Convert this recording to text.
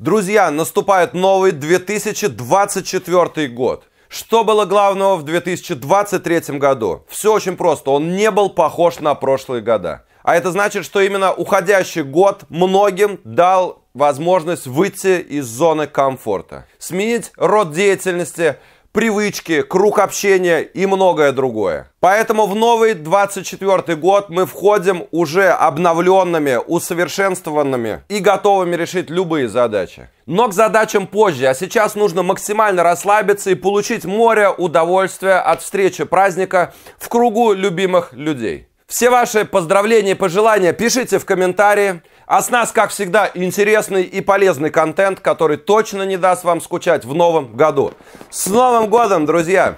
Друзья, наступает новый 2024 год. Что было главного в 2023 году? Все очень просто, он не был похож на прошлые года. А это значит, что именно уходящий год многим дал возможность выйти из зоны комфорта, сменить род деятельности, привычки, круг общения и многое другое. Поэтому в новый 24 год мы входим уже обновленными, усовершенствованными и готовыми решить любые задачи. Но к задачам позже, а сейчас нужно максимально расслабиться и получить море удовольствия от встречи праздника в кругу любимых людей. Все ваши поздравления и пожелания пишите в комментарии. А с нас, как всегда, интересный и полезный контент, который точно не даст вам скучать в новом году. С Новым годом, друзья!